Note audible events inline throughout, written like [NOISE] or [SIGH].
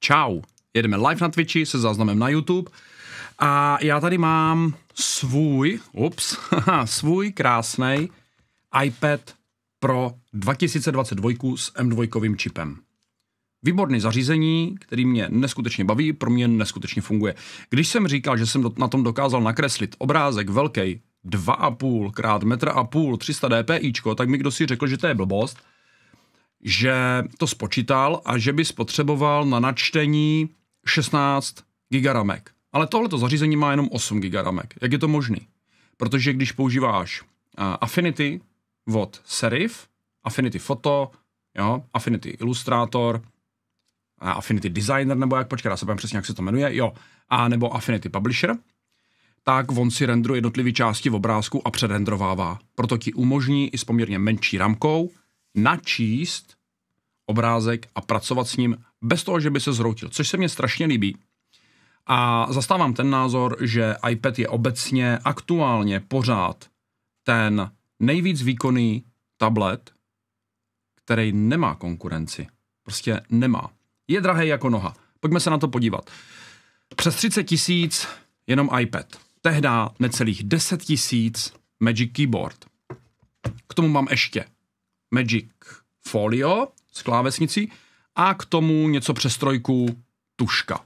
Čau. Jedeme live na Twitchi se záznamem na YouTube. A já tady mám svůj, ups, [LAUGHS] svůj krásný iPad Pro 2022 s M2 čipem. Výborný zařízení, který mě neskutečně baví, pro mě neskutečně funguje. Když jsem říkal, že jsem na tom dokázal nakreslit obrázek velký 2,5 x 1,5 a půl 300 DPI, tak mi kdo si řekl, že to je blbost – že to spočítal a že by spotřeboval na načtení 16 gigaramek. Ale tohleto zařízení má jenom 8 gigaramek. Jak je to možné? Protože když používáš Affinity od Serif, Affinity Photo, jo, Affinity Illustrator, Affinity Designer, nebo jak, počkej, já se přesně, jak se to jmenuje, jo, a nebo Affinity Publisher, tak on si rendruje jednotlivé části v obrázku a předrendrovává. Proto ti umožní i s poměrně menší ramkou načíst obrázek a pracovat s ním bez toho, že by se zhroutil, což se mně strašně líbí. A zastávám ten názor, že iPad je obecně aktuálně pořád ten nejvíc výkonný tablet, který nemá konkurenci. Prostě nemá. Je drahý jako noha. Pojďme se na to podívat. Přes 30 tisíc jenom iPad. Tehdy necelých 10 tisíc Magic Keyboard. K tomu mám ještě Magic Folio, s klávesnicí a k tomu něco přes trojku tuška.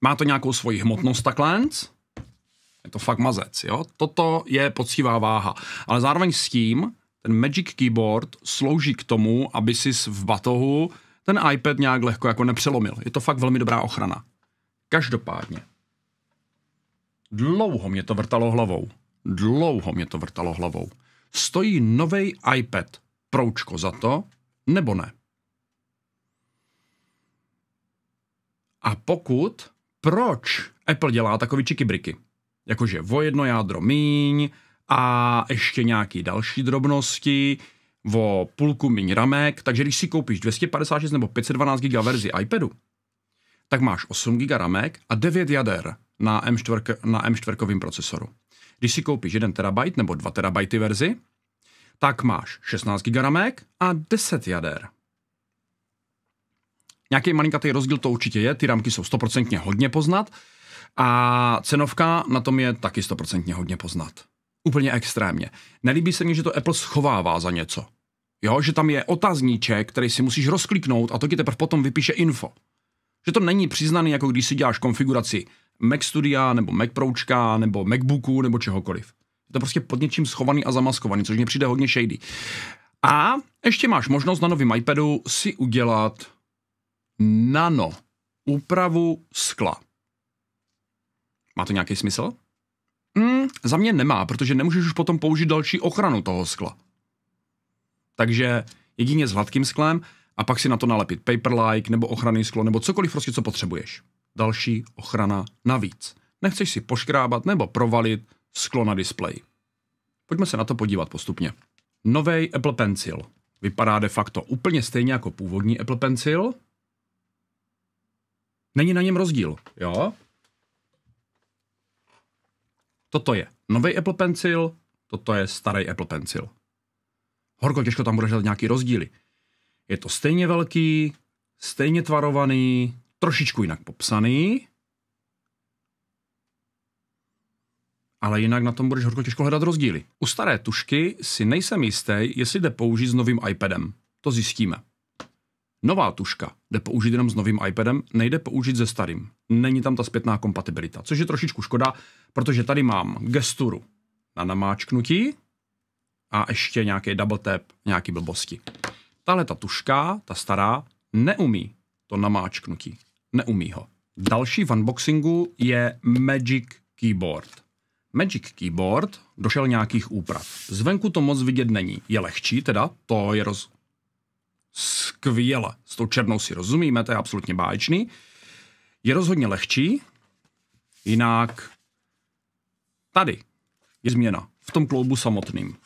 Má to nějakou svoji hmotnost takhle, je to fakt mazec, jo? Toto je poctivá váha, ale zároveň s tím ten Magic Keyboard slouží k tomu, aby si v batohu ten iPad nějak lehko jako nepřelomil. Je to fakt velmi dobrá ochrana. Každopádně, dlouho mě to vrtalo hlavou. Dlouho mě to vrtalo hlavou. Stojí nový iPad proučko za to, nebo ne. A pokud, proč Apple dělá takový čikibriky? Jakože vo jedno jádro míň a ještě nějaký další drobnosti, vo půlku míň ramek, takže když si koupíš 256 nebo 512 GB verzi iPadu, tak máš 8 GB ramek a 9 jader na M4, na M4 procesoru. Když si koupíš 1 TB nebo 2 TB verzi, tak máš 16 GB ramek a 10 jader. Nějaký malinkatý rozdíl to určitě je, ty ramky jsou 100% hodně poznat a cenovka na tom je taky 100% hodně poznat. Úplně extrémně. Nelíbí se mi, že to Apple schovává za něco. Jo, že tam je otazníček, který si musíš rozkliknout a to ti teprve potom vypíše info. Že to není přiznaný, jako když si děláš konfiguraci Mac Studia, nebo Mac Pročka, nebo MacBooku, nebo čehokoliv. To je prostě pod něčím schovaný a zamaskovaný, což mě přijde hodně shady. A ještě máš možnost na novém iPadu si udělat nano úpravu skla. Má to nějaký smysl? Mm, za mě nemá, protože nemůžeš už potom použít další ochranu toho skla. Takže jedině s hladkým sklem a pak si na to nalepit paperlike nebo ochranný sklo nebo cokoliv prostě, co potřebuješ. Další ochrana navíc. Nechceš si poškrábat nebo provalit sklo na displeji. Pojďme se na to podívat postupně. Nový Apple Pencil vypadá de facto úplně stejně jako původní Apple Pencil. Není na něm rozdíl, jo? Toto je nový Apple Pencil, toto je starý Apple Pencil. Horko těžko tam bude dělat nějaký rozdíly. Je to stejně velký, stejně tvarovaný, trošičku jinak popsaný, ale jinak na tom budeš horko těžko hledat rozdíly. U staré tušky si nejsem jistý, jestli jde použít s novým iPadem. To zjistíme. Nová tuška jde použít jenom s novým iPadem, nejde použít se starým. Není tam ta zpětná kompatibilita, což je trošičku škoda, protože tady mám gesturu na namáčknutí a ještě nějaký double tap, nějaký blbosti. Tahle ta tuška, ta stará, neumí to namáčknutí. Neumí ho. Další v unboxingu je Magic Keyboard. Magic Keyboard došel nějakých úprav. Zvenku to moc vidět není. Je lehčí teda, to je roz... skvěle. S tou černou si rozumíme, to je absolutně báječný. Je rozhodně lehčí, jinak tady je změna v tom kloubu samotným.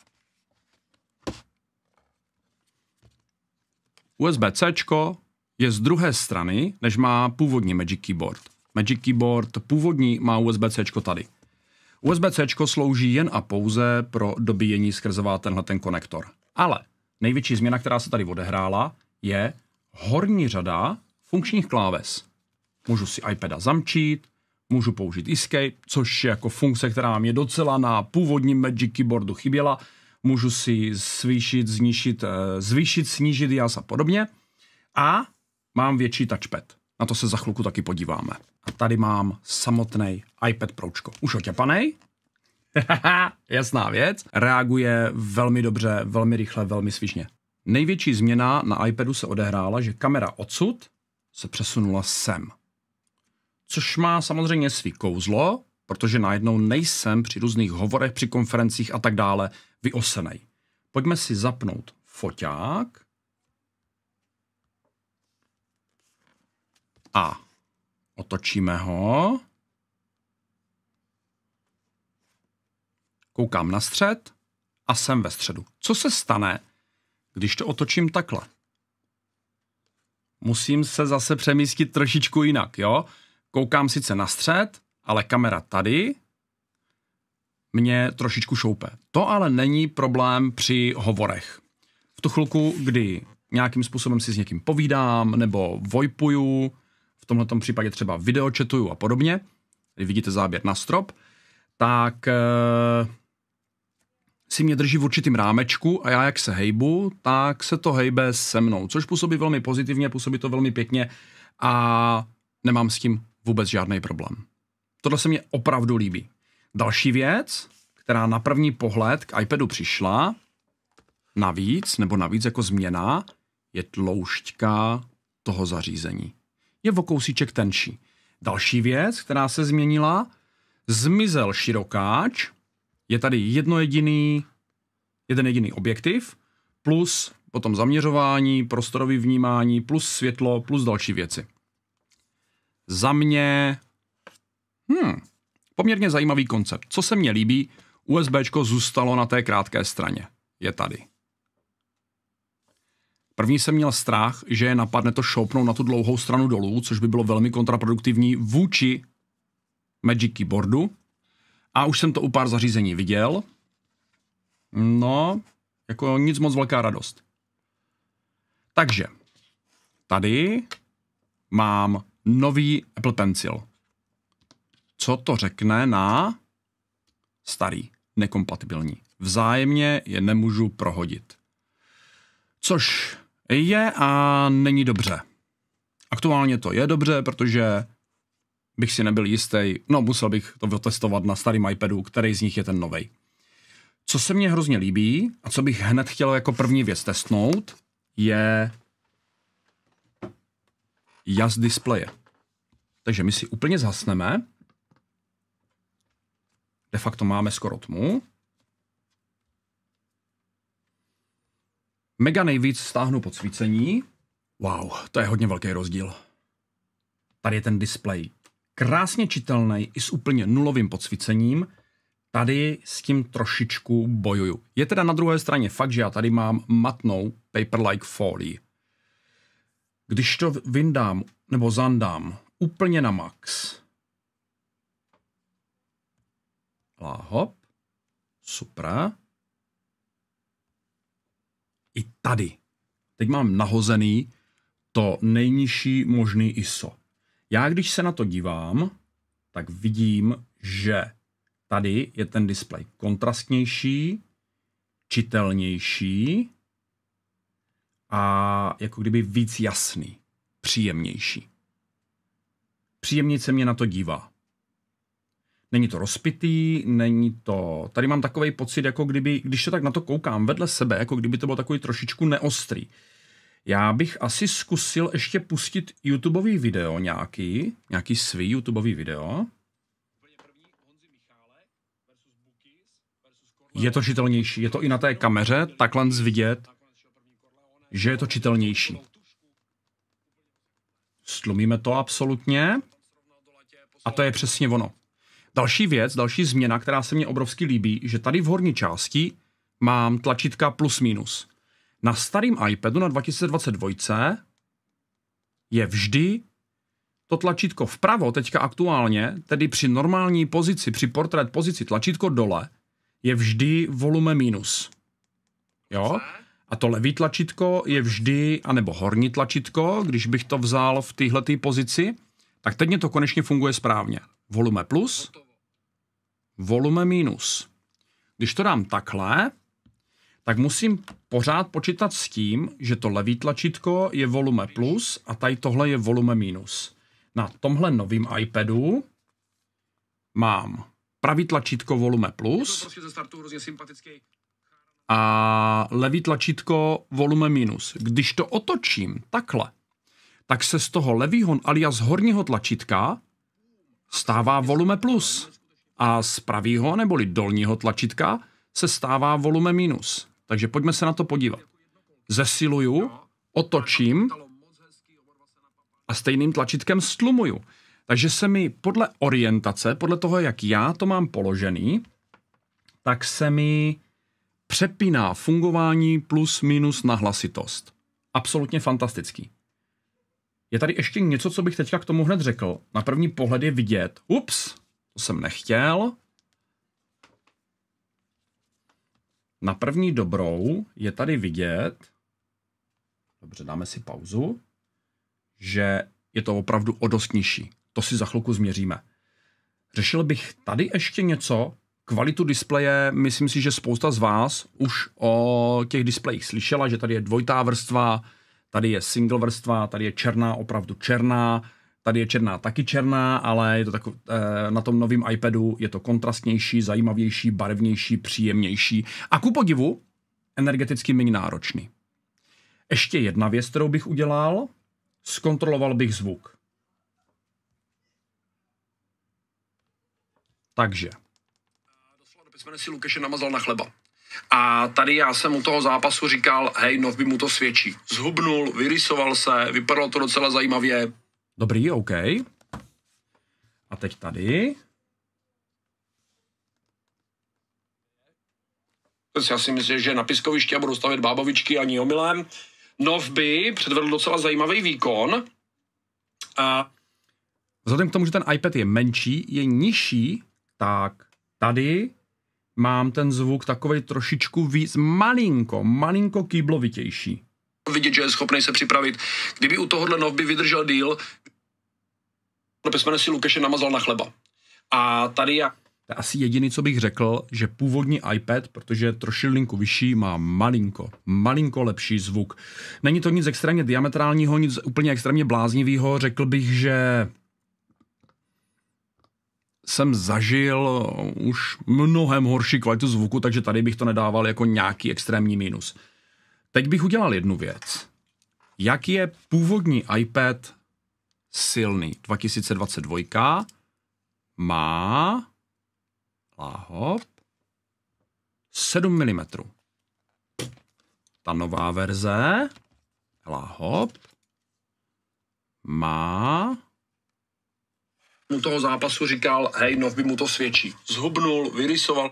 USB-C je z druhé strany, než má původní Magic Keyboard. Magic Keyboard původní má USB-C tady. USB-C slouží jen a pouze pro dobíjení skrzová tenhle ten konektor. Ale největší změna, která se tady odehrála, je horní řada funkčních kláves. Můžu si iPada zamčít, můžu použít Escape, což je jako funkce, která mě docela na původním Magic Keyboardu chyběla. Můžu si zvýšit, znišit, eh, zvýšit, snížit jas a podobně. A mám větší touchpad. Na to se za chvilku taky podíváme. A tady mám samotný iPad Pročko. Už oťapanej, [LAUGHS] Jasná věc. Reaguje velmi dobře, velmi rychle, velmi svižně. Největší změna na iPadu se odehrála, že kamera odsud se přesunula sem. Což má samozřejmě svý kouzlo, protože najednou nejsem při různých hovorech, při konferencích a tak dále vyosenej. Pojďme si zapnout foťák. A Otočíme ho. Koukám na střed a jsem ve středu. Co se stane, když to otočím takhle? Musím se zase přemístit trošičku jinak, jo? Koukám sice na střed, ale kamera tady mě trošičku šoupe. To ale není problém při hovorech. V tu chvilku, kdy nějakým způsobem si s někým povídám nebo vojpuju, tomhle případě třeba videočetuju a podobně, kdy vidíte záběr na strop, tak e, si mě drží v určitým rámečku a já jak se hejbu, tak se to hejbe se mnou, což působí velmi pozitivně, působí to velmi pěkně a nemám s tím vůbec žádný problém. Tohle se mě opravdu líbí. Další věc, která na první pohled k iPadu přišla, navíc, nebo navíc jako změna, je tloušťka toho zařízení je o kousíček tenčí. Další věc, která se změnila, zmizel širokáč, je tady jedno jediný, jeden jediný objektiv, plus potom zaměřování, prostorový vnímání, plus světlo, plus další věci. Za mě, hmm, poměrně zajímavý koncept. Co se mně líbí, USBčko zůstalo na té krátké straně. Je tady. První jsem měl strach, že je napadne to šoupnout na tu dlouhou stranu dolů, což by bylo velmi kontraproduktivní vůči Magic Keyboardu. A už jsem to u pár zařízení viděl. No, jako nic moc velká radost. Takže, tady mám nový Apple Pencil. Co to řekne na starý, nekompatibilní. Vzájemně je nemůžu prohodit. Což je a není dobře. Aktuálně to je dobře, protože bych si nebyl jistý, no musel bych to vytestovat na starým iPadu, který z nich je ten novej. Co se mně hrozně líbí a co bych hned chtěl jako první věc testnout, je jas displeje. Takže my si úplně zhasneme. De facto máme skoro tmu. Mega nejvíc stáhnu svícení. Wow, to je hodně velký rozdíl. Tady je ten display. Krásně čitelný i s úplně nulovým podsvícením. Tady s tím trošičku bojuju. Je teda na druhé straně fakt, že já tady mám matnou paper-like folii. Když to vyndám nebo zandám úplně na max, Láhop. Supra i tady. Teď mám nahozený to nejnižší možný ISO. Já když se na to dívám, tak vidím, že tady je ten displej kontrastnější, čitelnější a jako kdyby víc jasný, příjemnější. Příjemně se mě na to dívá. Není to rozpitý, není to... Tady mám takový pocit, jako kdyby, když to tak na to koukám vedle sebe, jako kdyby to bylo takový trošičku neostrý. Já bych asi zkusil ještě pustit YouTubeový video nějaký, nějaký svý YouTubeový video. Je to čitelnější, je to i na té kameře, takhle vidět, že je to čitelnější. Stlumíme to absolutně. A to je přesně ono. Další věc, další změna, která se mně obrovsky líbí, že tady v horní části mám tlačítka plus minus. Na starém iPadu na 2022 je vždy to tlačítko vpravo, teďka aktuálně, tedy při normální pozici, při portrét pozici, tlačítko dole, je vždy volume minus. Jo? A to levý tlačítko je vždy, anebo horní tlačítko, když bych to vzal v téhle pozici, tak teď mě to konečně funguje správně volume plus, volume minus. Když to dám takhle, tak musím pořád počítat s tím, že to levý tlačítko je volume plus a tady tohle je volume minus. Na tomhle novém iPadu mám pravý tlačítko volume plus prostě a levý tlačítko volume minus. Když to otočím takhle, tak se z toho levýho alias horního tlačítka stává volume plus a z pravýho neboli dolního tlačítka se stává volume minus. Takže pojďme se na to podívat. Zesiluju, otočím a stejným tlačítkem stlumuju. Takže se mi podle orientace, podle toho, jak já to mám položený, tak se mi přepíná fungování plus minus na hlasitost. Absolutně fantastický. Je tady ještě něco, co bych teďka k tomu hned řekl. Na první pohled je vidět, ups, to jsem nechtěl. Na první dobrou je tady vidět, dobře, dáme si pauzu, že je to opravdu o dost nižší. To si za chvilku změříme. Řešil bych tady ještě něco, kvalitu displeje, myslím si, že spousta z vás už o těch displejích slyšela, že tady je dvojitá vrstva, Tady je single vrstva, tady je černá opravdu černá, tady je černá taky černá, ale je to tako, eh, na tom novém iPadu je to kontrastnější, zajímavější, barevnější, příjemnější a ku podivu energeticky méně náročný. Ještě jedna věc, kterou bych udělal, zkontroloval bych zvuk. Takže. Doslova do si Lukeše namazal na chleba. A tady já jsem u toho zápasu říkal, hej, no by mu to svědčí. Zhubnul, vyrysoval se, vypadalo to docela zajímavě. Dobrý, OK. A teď tady. Já si myslím, že na piskovišti a budu stavět bábovičky ani omylem. Nov by předvedl docela zajímavý výkon. A... Vzhledem k tomu, že ten iPad je menší, je nižší, tak tady mám ten zvuk takový trošičku víc, malinko, malinko kýblovitější. Vidět, že je schopný se připravit. Kdyby u tohohle novby vydržel díl, no, jsme si Lukeše namazal na chleba. A tady já... To je asi jediný, co bych řekl, že původní iPad, protože je trošilinku vyšší, má malinko, malinko lepší zvuk. Není to nic extrémně diametrálního, nic úplně extrémně bláznivého, řekl bych, že jsem zažil už mnohem horší kvalitu zvuku, takže tady bych to nedával jako nějaký extrémní mínus. Teď bych udělal jednu věc. Jak je původní iPad silný? 2022 má láhop 7 mm. Ta nová verze láhop má mu toho zápasu říkal, hej, no by mu to svědčí. Zhubnul, vyrysoval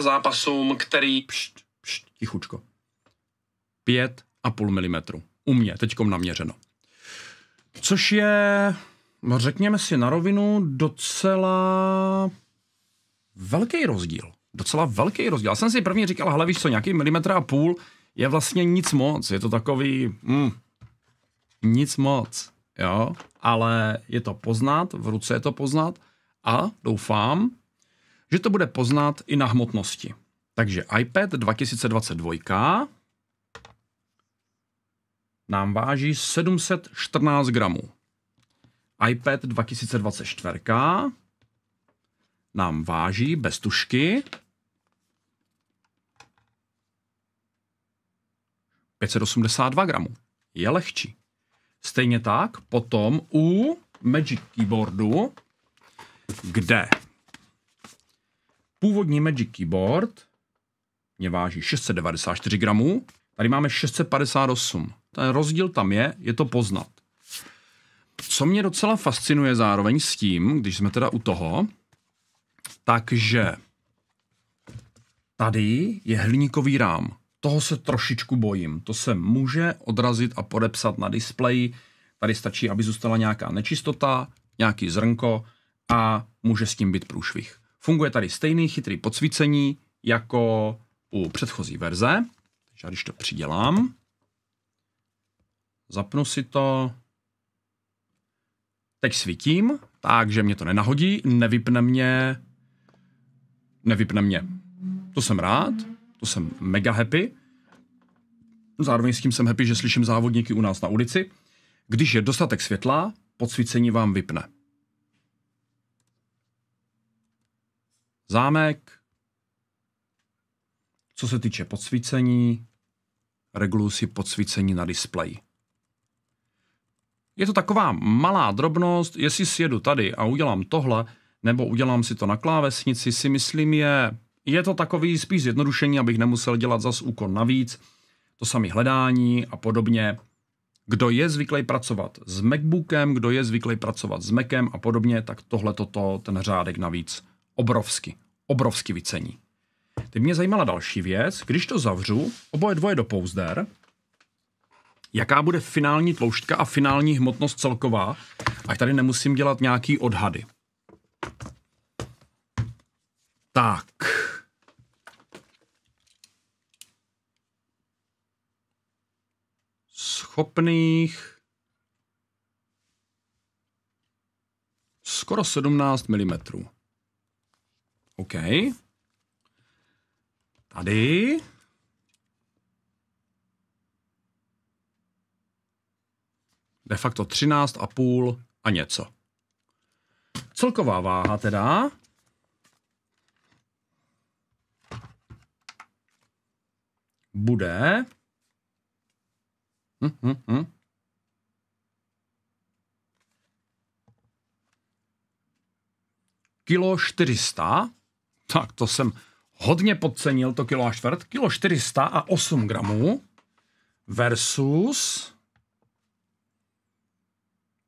zápasům, který... Pšt, pšt, tichučko. půl milimetru U mě, teďkom naměřeno. Což je, no, řekněme si na rovinu, docela velký rozdíl. Docela velký rozdíl. Já jsem si první říkal, hele víš co, nějaký milimetr a půl je vlastně nic moc. Je to takový, mm, nic moc jo, ale je to poznat, v ruce je to poznat a doufám, že to bude poznat i na hmotnosti. Takže iPad 2022 nám váží 714 gramů. iPad 2024 nám váží bez tušky 582 gramů. Je lehčí. Stejně tak potom u Magic Keyboardu, kde původní Magic Keyboard mě váží 694 gramů, tady máme 658. Ten rozdíl tam je, je to poznat. Co mě docela fascinuje zároveň s tím, když jsme teda u toho, takže tady je hliníkový rám toho se trošičku bojím. To se může odrazit a podepsat na displeji. Tady stačí, aby zůstala nějaká nečistota, nějaký zrnko a může s tím být průšvih. Funguje tady stejný chytrý podsvícení jako u předchozí verze. Takže já když to přidělám, zapnu si to, teď svítím, takže mě to nenahodí, nevypne mě, nevypne mě. To jsem rád. To jako jsem mega happy. Zároveň s tím jsem happy, že slyším závodníky u nás na ulici. Když je dostatek světla, podsvícení vám vypne. Zámek. Co se týče podsvícení, reguluji si podsvícení na displeji. Je to taková malá drobnost, jestli si jedu tady a udělám tohle, nebo udělám si to na klávesnici, si myslím je je to takový spíš zjednodušení, abych nemusel dělat zas úkon navíc, to samé hledání a podobně. Kdo je zvyklý pracovat s MacBookem, kdo je zvyklý pracovat s Macem a podobně, tak tohle toto, ten řádek navíc obrovsky, obrovsky vycení. Teď mě zajímala další věc, když to zavřu, oboje dvoje do pouzder, jaká bude finální tloušťka a finální hmotnost celková, ať tady nemusím dělat nějaký odhady. Tak, schopných skoro 17 mm. OK. Tady. De facto 13,5 a něco. Celková váha teda bude Hm, hm, hm. Kilo 400, tak to jsem hodně podcenil, to kilo a čtvrt. Kilo 400 a 8 gramů versus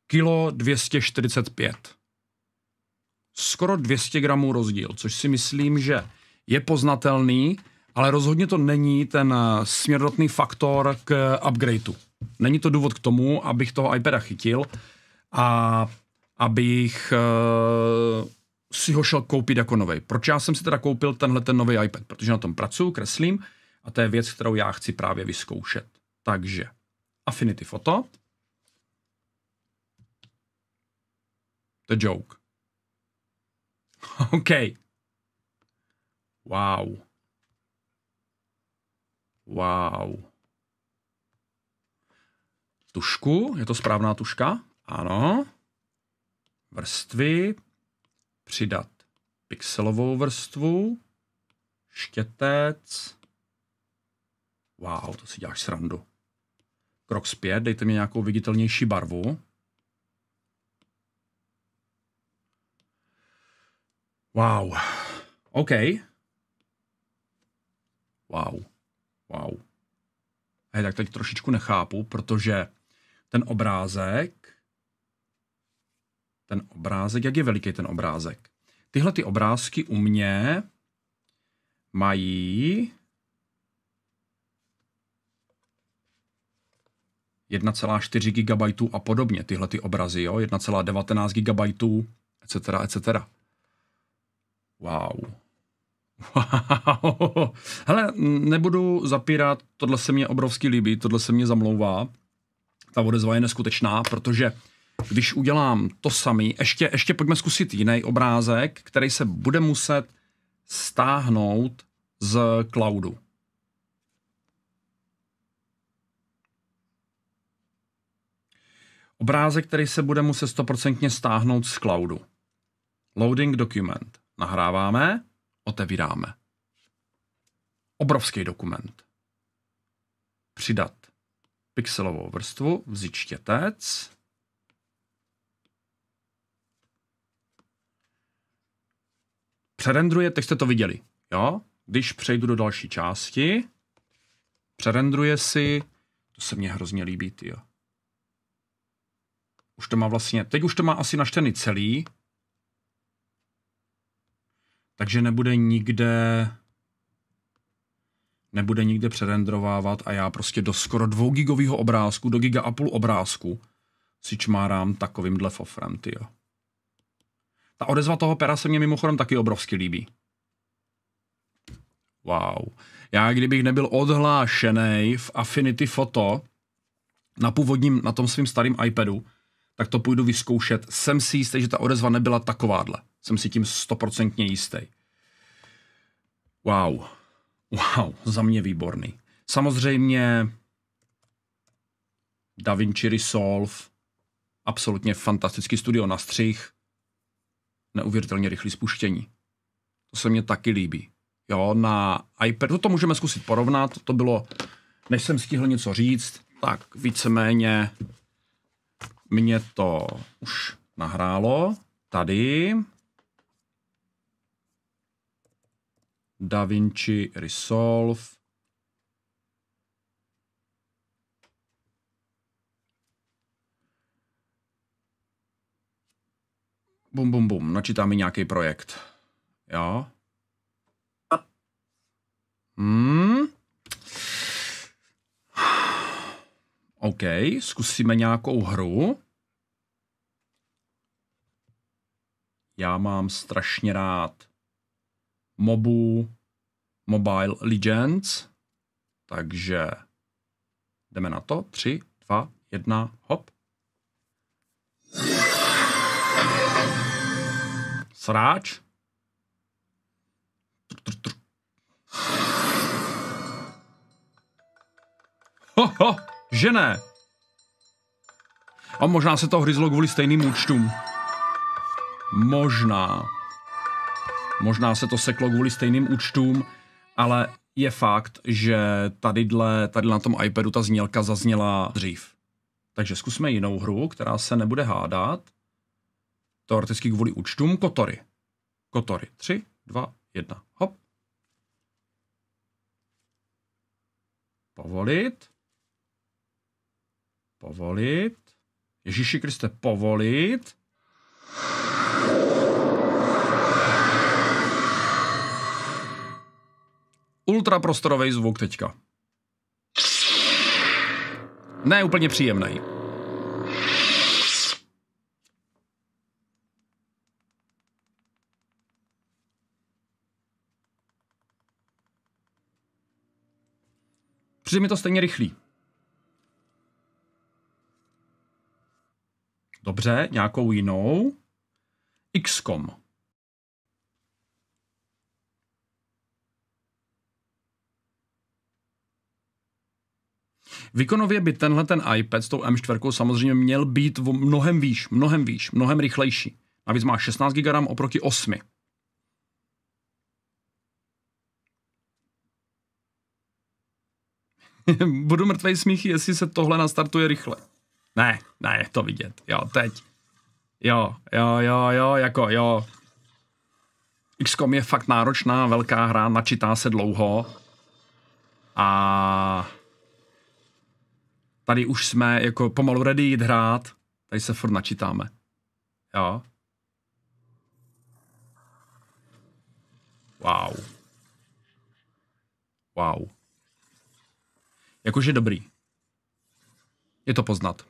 kilo 245. Skoro 200 gramů rozdíl, což si myslím, že je poznatelný, ale rozhodně to není ten eh, směrodotný faktor k eh, upgradeu není to důvod k tomu, abych toho iPada chytil a abych uh, si ho šel koupit jako nový. Proč já jsem si teda koupil tenhle ten nový iPad? Protože na tom pracuji, kreslím a to je věc, kterou já chci právě vyzkoušet. Takže Affinity Photo. The joke. [LAUGHS] OK. Wow. Wow tušku. Je to správná tuška? Ano. Vrstvy. Přidat pixelovou vrstvu. Štětec. Wow, to si děláš srandu. Krok zpět, dejte mi nějakou viditelnější barvu. Wow. OK. Wow. Wow. Hej, tak teď trošičku nechápu, protože ten obrázek, ten obrázek, jak je veliký ten obrázek? Tyhle ty obrázky u mě mají 1,4 GB a podobně, tyhle ty obrazy, jo, 1,19 GB, etc., etc. Wow. Wow. Hele, nebudu zapírat, tohle se mě obrovsky líbí, tohle se mě zamlouvá ta odezva je neskutečná, protože když udělám to samý, ještě, ještě pojďme zkusit jiný obrázek, který se bude muset stáhnout z cloudu. Obrázek, který se bude muset stoprocentně stáhnout z cloudu. Loading document. Nahráváme, otevíráme. Obrovský dokument. Přidat pixelovou vrstvu, vzít Přerendruje, teď jste to viděli, jo? Když přejdu do další části, přerendruje si, to se mně hrozně líbí, jo. Už to má vlastně, teď už to má asi naštěný celý, takže nebude nikde nebude nikde přerendrovávat a já prostě do skoro 2 gigového obrázku, do giga a půl obrázku si čmárám takovýmhle fofrem, tyjo. Ta odezva toho pera se mě mimochodem taky obrovsky líbí. Wow. Já kdybych nebyl odhlášený v Affinity Photo na původním, na tom svým starým iPadu, tak to půjdu vyzkoušet. Jsem si jistý, že ta odezva nebyla takováhle. Jsem si tím stoprocentně jistý. Wow. Wow, za mě výborný. Samozřejmě DaVinci Resolve, absolutně fantastický studio na střih, neuvěřitelně rychlý spuštění. To se mně taky líbí. Jo, na iPadu no to můžeme zkusit porovnat, to bylo, než jsem stihl něco říct, tak víceméně mě to už nahrálo. Tady DaVinci Resolve, bum, bum, bum, načítá mi nějaký projekt. Jo? Hmm? OK, zkusíme nějakou hru. Já mám strašně rád mobu Mobile Legends. Takže jdeme na to. 3, 2, 1, hop. Sráč. Tr, tr, tr. Ho, ho, že ne. A možná se to hryzlo kvůli stejným účtům. Možná. Možná se to seklo kvůli stejným účtům, ale je fakt, že tady, dle, tady na tom iPadu ta znělka zazněla dřív. Takže zkusme jinou hru, která se nebude hádat. Teoreticky kvůli účtům Kotory. Kotory. 3, 2, 1, hop. Povolit. Povolit. Ježíši Kriste, povolit. ultraprostorový zvuk teďka. Ne úplně příjemný. Přijde mi to stejně rychlý. Dobře, nějakou jinou. XCOM. Výkonově by tenhle ten iPad s tou M4 samozřejmě měl být v mnohem výš, mnohem výš, mnohem rychlejší. Navíc má 16 GB RAM oproti 8. [LAUGHS] Budu mrtvej smíchy, jestli se tohle nastartuje rychle. Ne, ne, je to vidět. Jo, teď. Jo, jo, jo, jo, jako jo. XCOM je fakt náročná, velká hra, načítá se dlouho. A tady už jsme jako pomalu ready jít hrát, tady se furt načítáme. Jo. Wow. Wow. Jakože dobrý. Je to poznat.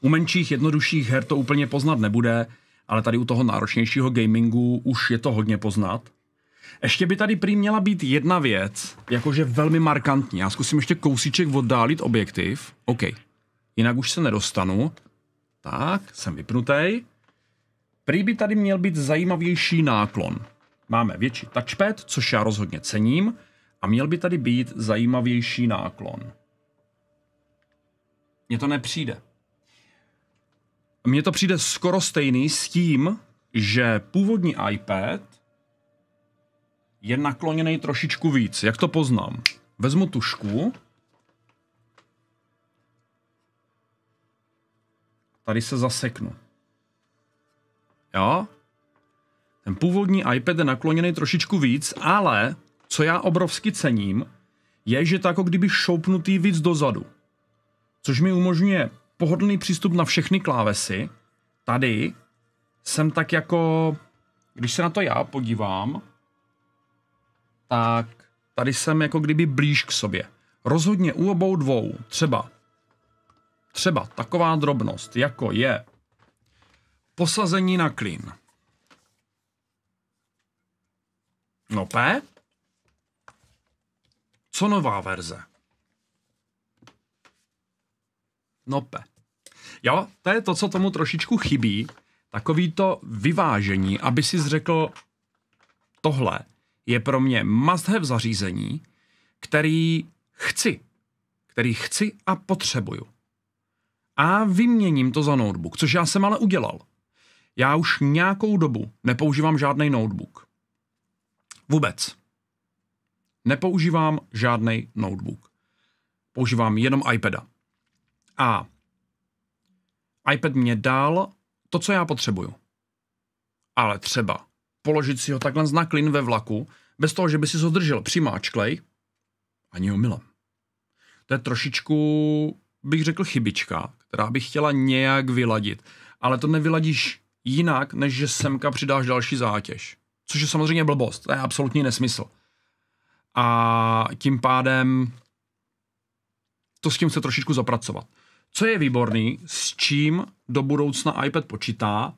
U menších, jednodušších her to úplně poznat nebude, ale tady u toho náročnějšího gamingu už je to hodně poznat. Ještě by tady prý měla být jedna věc, jakože velmi markantní. Já zkusím ještě kousíček oddálit objektiv. OK. Jinak už se nedostanu. Tak, jsem vypnutý. Prý by tady měl být zajímavější náklon. Máme větší touchpad, což já rozhodně cením, a měl by tady být zajímavější náklon. Mně to nepřijde. Mně to přijde skoro stejný s tím, že původní iPad je nakloněný trošičku víc. Jak to poznám? Vezmu tušku. Tady se zaseknu. Jo? Ten původní iPad je nakloněný trošičku víc, ale co já obrovsky cením, je, že to jako kdyby šoupnutý víc dozadu. Což mi umožňuje pohodlný přístup na všechny klávesy. Tady jsem tak jako, když se na to já podívám, tak tady jsem jako kdyby blíž k sobě. Rozhodně u obou dvou třeba třeba taková drobnost, jako je posazení na klin. No P. Co nová verze? No P. Jo, to je to, co tomu trošičku chybí. Takový to vyvážení, aby si řekl tohle je pro mě must have zařízení, který chci, který chci a potřebuju. A vyměním to za notebook, což já jsem ale udělal. Já už nějakou dobu nepoužívám žádný notebook. Vůbec. Nepoužívám žádný notebook. Používám jenom iPada. A iPad mě dal to, co já potřebuju. Ale třeba položit si ho takhle na klin ve vlaku, bez toho, že by si ho držel přimáčklej, ani omylem. To je trošičku, bych řekl, chybička, která bych chtěla nějak vyladit. Ale to nevyladíš jinak, než že semka přidáš další zátěž. Což je samozřejmě blbost, to je absolutní nesmysl. A tím pádem to s tím se trošičku zapracovat. Co je výborný, s čím do budoucna iPad počítá,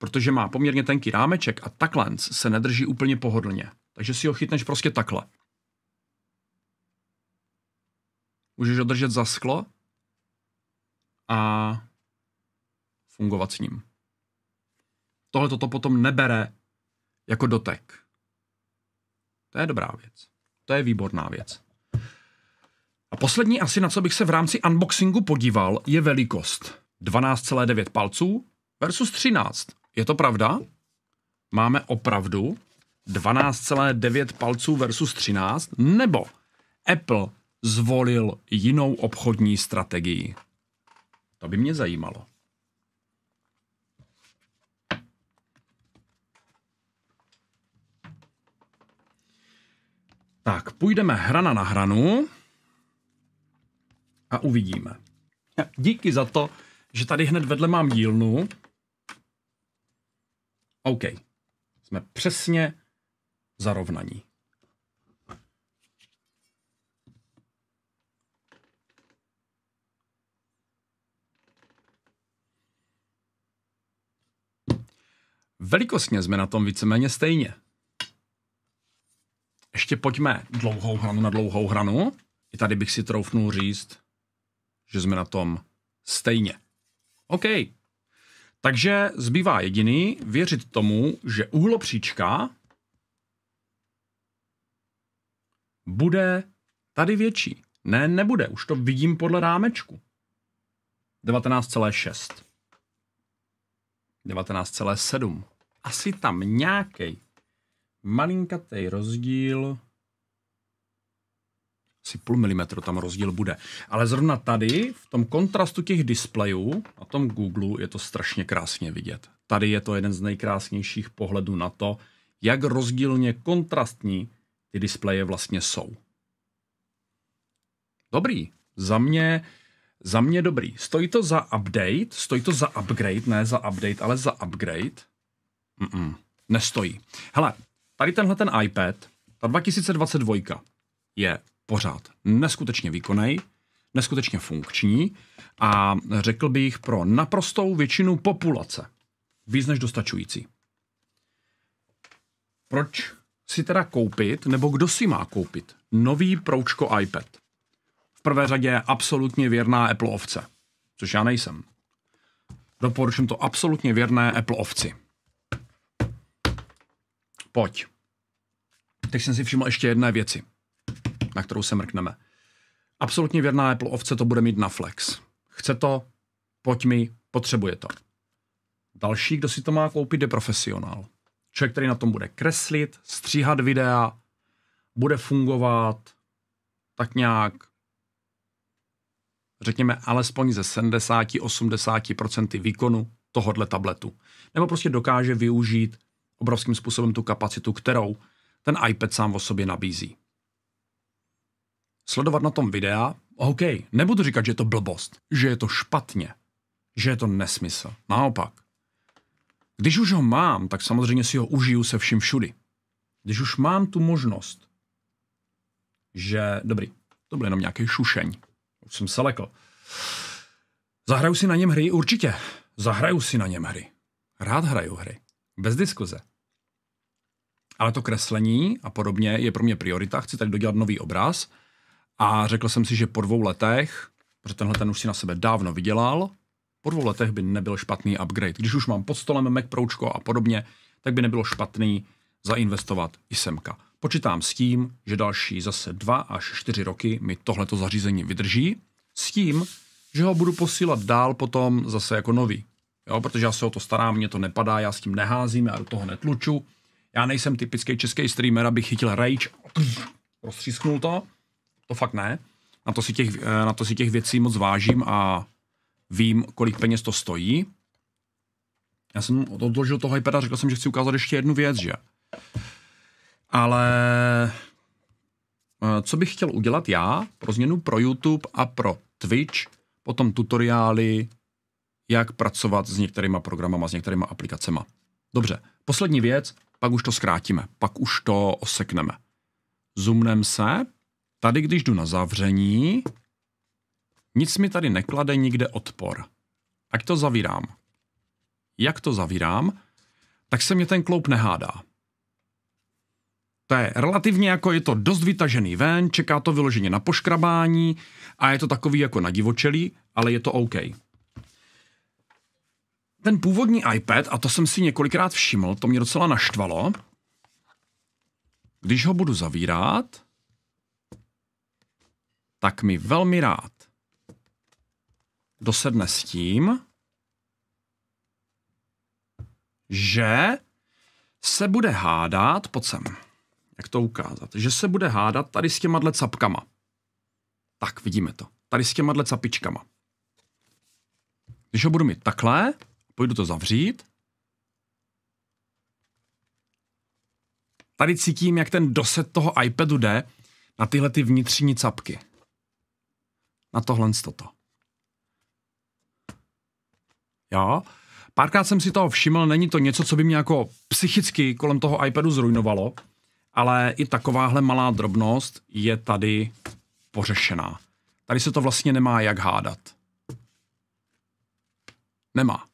protože má poměrně tenký rámeček a takhle se nedrží úplně pohodlně. Takže si ho chytneš prostě takhle. Můžeš ho držet za sklo a fungovat s ním. Tohle toto potom nebere jako dotek. To je dobrá věc. To je výborná věc. A poslední asi, na co bych se v rámci unboxingu podíval, je velikost. 12,9 palců versus 13. Je to pravda? Máme opravdu 12,9 palců versus 13? Nebo Apple zvolil jinou obchodní strategii? To by mě zajímalo. Tak, půjdeme hrana na hranu a uvidíme. Díky za to, že tady hned vedle mám dílnu, OK. Jsme přesně zarovnaní. Velikostně jsme na tom víceméně stejně. Ještě pojďme dlouhou hranu na dlouhou hranu. I tady bych si troufnul říct, že jsme na tom stejně. OK, takže zbývá jediný věřit tomu, že uhlopříčka bude tady větší. Ne, nebude, už to vidím podle rámečku. 19,6. 19,7. Asi tam nějaký malinkatý rozdíl půl milimetru tam rozdíl bude. Ale zrovna tady, v tom kontrastu těch displejů, na tom Google je to strašně krásně vidět. Tady je to jeden z nejkrásnějších pohledů na to, jak rozdílně kontrastní ty displeje vlastně jsou. Dobrý. Za mě, za mě dobrý. Stojí to za update, stojí to za upgrade, ne za update, ale za upgrade. Mm-mm, nestojí. Hele, tady tenhle ten iPad, ta 2022 je pořád neskutečně výkonný, neskutečně funkční a řekl bych pro naprostou většinu populace víc než dostačující. Proč si teda koupit, nebo kdo si má koupit nový proučko iPad? V prvé řadě absolutně věrná Apple ovce, což já nejsem. Doporučím to absolutně věrné Apple ovci. Pojď. Teď jsem si všiml ještě jedné věci na kterou se mrkneme. Absolutně věrná Apple ovce to bude mít na flex. Chce to, pojď mi, potřebuje to. Další, kdo si to má koupit, je profesionál. Člověk, který na tom bude kreslit, stříhat videa, bude fungovat tak nějak, řekněme, alespoň ze 70-80% výkonu tohodle tabletu. Nebo prostě dokáže využít obrovským způsobem tu kapacitu, kterou ten iPad sám o sobě nabízí sledovat na tom videa, OK, nebudu říkat, že je to blbost, že je to špatně, že je to nesmysl. Naopak. Když už ho mám, tak samozřejmě si ho užiju se vším všudy. Když už mám tu možnost, že... Dobrý, to byl jenom nějaký šušeň. Už jsem se lekl. Zahraju si na něm hry, určitě. Zahraju si na něm hry. Rád hraju hry. Bez diskuze. Ale to kreslení a podobně je pro mě priorita. Chci tady dodělat nový obraz a řekl jsem si, že po dvou letech, protože tenhle ten už si na sebe dávno vydělal, po dvou letech by nebyl špatný upgrade. Když už mám pod stolem Mac Pročko a podobně, tak by nebylo špatný zainvestovat i semka. Počítám s tím, že další zase dva až čtyři roky mi tohleto zařízení vydrží, s tím, že ho budu posílat dál potom zase jako nový. Jo, protože já se o to starám, mě to nepadá, já s tím neházím, já do toho netluču. Já nejsem typický český streamer, abych chytil rage, prostřísknul to, to fakt ne. Na to si těch, eh, na to si těch věcí moc vážím a vím, kolik peněz to stojí. Já jsem odložil toho iPada, řekl jsem, že chci ukázat ještě jednu věc, že? Ale eh, co bych chtěl udělat já pro změnu pro YouTube a pro Twitch, potom tutoriály, jak pracovat s některýma programama, s některýma aplikacema. Dobře, poslední věc, pak už to zkrátíme, pak už to osekneme. Zoomneme se, Tady, když jdu na zavření, nic mi tady neklade nikde odpor. Ať to zavírám. Jak to zavírám, tak se mě ten kloup nehádá. To je relativně jako je to dost vytažený ven, čeká to vyloženě na poškrabání a je to takový jako na divočelí, ale je to OK. Ten původní iPad, a to jsem si několikrát všiml, to mě docela naštvalo, když ho budu zavírat, tak mi velmi rád dosedne s tím, že se bude hádat, pojď sem, jak to ukázat, že se bude hádat tady s těma dle capkama. Tak, vidíme to. Tady s těma dle capičkama. Když ho budu mít takhle, půjdu to zavřít. Tady cítím, jak ten doset toho iPadu jde na tyhle ty vnitřní capky na tohle toto. Jo? Párkrát jsem si toho všiml, není to něco, co by mě jako psychicky kolem toho iPadu zrujnovalo, ale i takováhle malá drobnost je tady pořešená. Tady se to vlastně nemá jak hádat. Nemá.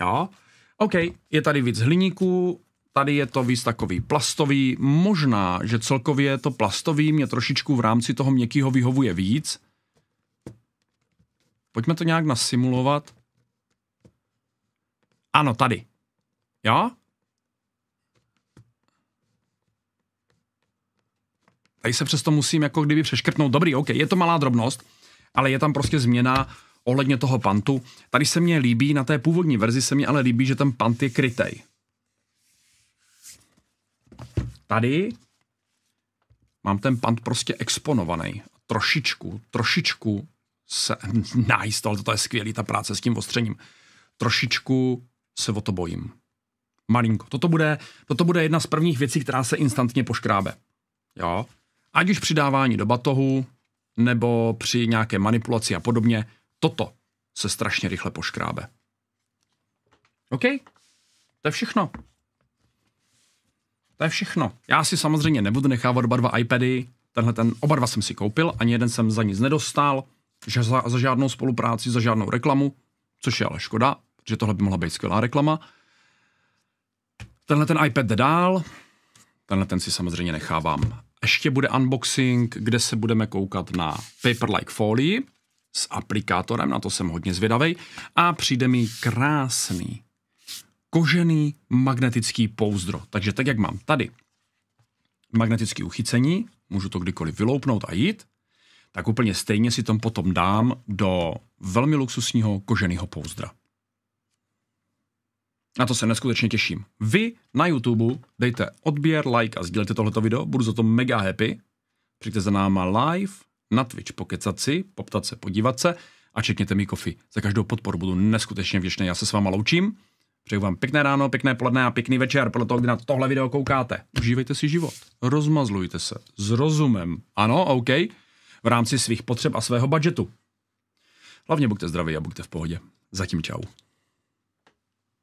Jo? OK, je tady víc hliníků, tady je to víc takový plastový, možná, že celkově to plastový mě trošičku v rámci toho měkkého vyhovuje víc, Pojďme to nějak nasimulovat. Ano, tady. Jo? Tady se přesto musím jako kdyby přeškrtnout. Dobrý, OK, je to malá drobnost, ale je tam prostě změna ohledně toho pantu. Tady se mně líbí, na té původní verzi se mi ale líbí, že ten pant je krytej. Tady mám ten pant prostě exponovaný. Trošičku, trošičku se, [LAUGHS] nájist, ale to je skvělý, ta práce s tím ostřením. Trošičku se o to bojím. Malinko. Toto bude, toto bude jedna z prvních věcí, která se instantně poškrábe. Jo? Ať už při dávání do batohu, nebo při nějaké manipulaci a podobně, toto se strašně rychle poškrábe. OK? To je všechno. To je všechno. Já si samozřejmě nebudu nechávat oba dva iPady, tenhle ten, oba dva jsem si koupil, ani jeden jsem za nic nedostal, že za, za žádnou spolupráci, za žádnou reklamu, což je ale škoda, že tohle by mohla být skvělá reklama. Tenhle ten iPad jde dál, tenhle ten si samozřejmě nechávám. Ještě bude unboxing, kde se budeme koukat na Paperlike folii s aplikátorem, na to jsem hodně zvědavý. A přijde mi krásný kožený magnetický pouzdro. Takže tak, jak mám tady magnetické uchycení, můžu to kdykoliv vyloupnout a jít tak úplně stejně si tom potom dám do velmi luxusního koženého pouzdra. Na to se neskutečně těším. Vy na YouTube dejte odběr, like a sdílejte tohleto video, budu za to mega happy. Přijďte za náma live na Twitch pokecat si, poptat se, podívat se a čekněte mi kofi. Za každou podporu budu neskutečně vděčný. Já se s váma loučím. Přeju vám pěkné ráno, pěkné poledne a pěkný večer, podle toho, kdy na tohle video koukáte. Užívejte si život, rozmazlujte se s rozumem. Ano, OK? v rámci svých potřeb a svého budžetu. Hlavně buďte zdraví a buďte v pohodě. Zatím čau.